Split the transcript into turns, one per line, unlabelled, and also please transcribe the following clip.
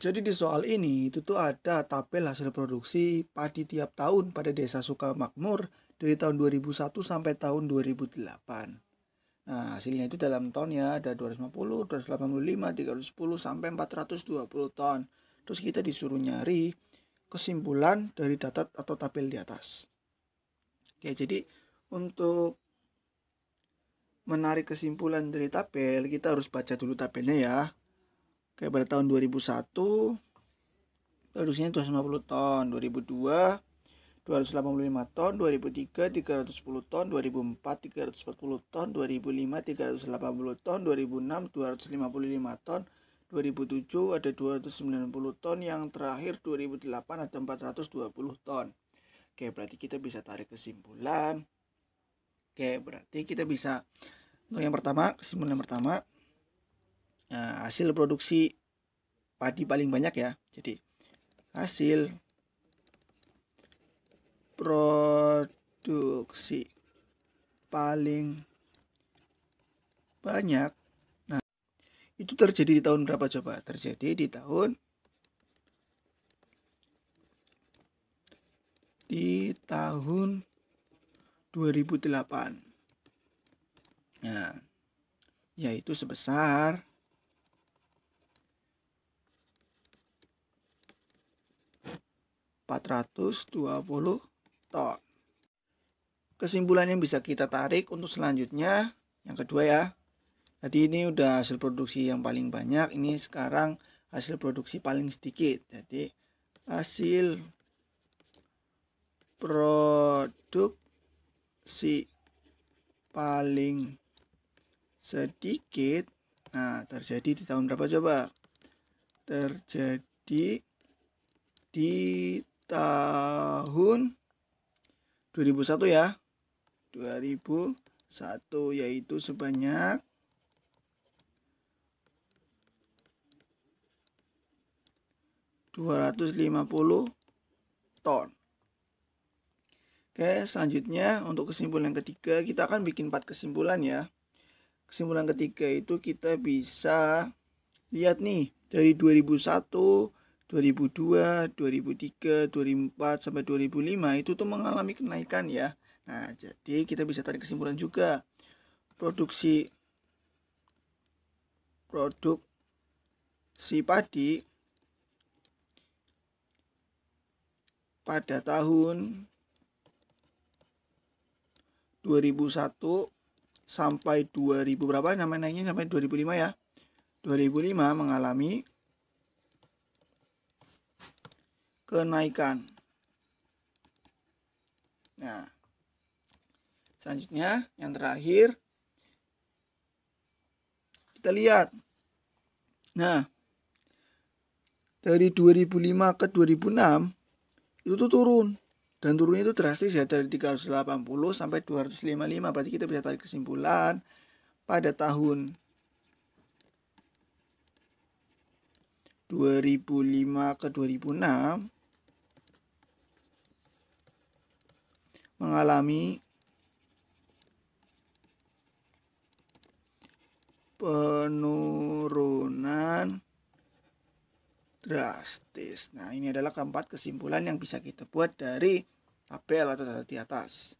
Jadi di soal ini itu tuh ada tabel hasil produksi padi tiap tahun pada desa Sukamakmur dari tahun 2001 sampai tahun 2008. Nah, hasilnya itu dalam ton ya ada 250, 285, 310 sampai 420 ton. Terus kita disuruh nyari kesimpulan dari data atau tabel di atas. Oke, jadi untuk menarik kesimpulan dari tabel, kita harus baca dulu tabelnya ya kayak pada tahun 2001 produksinya 250 ton 2002 285 ton, 2003 310 ton, 2004 340 ton, 2005 380 ton, 2006 255 ton, 2007 ada 290 ton, yang terakhir 2008 ada 420 ton. Oke, berarti kita bisa tarik kesimpulan. Oke, berarti kita bisa untuk yang pertama, kesimpulan yang pertama Nah, hasil produksi padi paling banyak ya. Jadi hasil produksi paling banyak. Nah, itu terjadi di tahun berapa coba? Terjadi di tahun di tahun 2008. Nah, yaitu sebesar 420 ton. Kesimpulan yang bisa kita tarik untuk selanjutnya, yang kedua ya. Tadi ini udah hasil produksi yang paling banyak, ini sekarang hasil produksi paling sedikit. Jadi hasil produksi paling sedikit nah terjadi di tahun berapa coba terjadi di tahun 2001 ya 2001 yaitu sebanyak 250 ton. Oke, selanjutnya untuk kesimpulan ketiga kita akan bikin empat kesimpulan ya. Kesimpulan ketiga itu kita bisa lihat nih dari 2001 2002, 2003, 2004 sampai 2005 itu tuh mengalami kenaikan ya. Nah, jadi kita bisa tarik kesimpulan juga produksi produk si padi pada tahun 2001 sampai 2000 berapa namanya sampai 2005 ya 2005 mengalami kenaikan. Nah, selanjutnya yang terakhir kita lihat. Nah, dari 2005 ke 2006 itu tuh turun dan turunnya itu drastis ya dari 380 sampai 255 berarti kita bisa tarik kesimpulan pada tahun 2005 ke 2006 mengalami penurunan drastis. Nah, ini adalah keempat kesimpulan yang bisa kita buat dari tabel atau data di atas.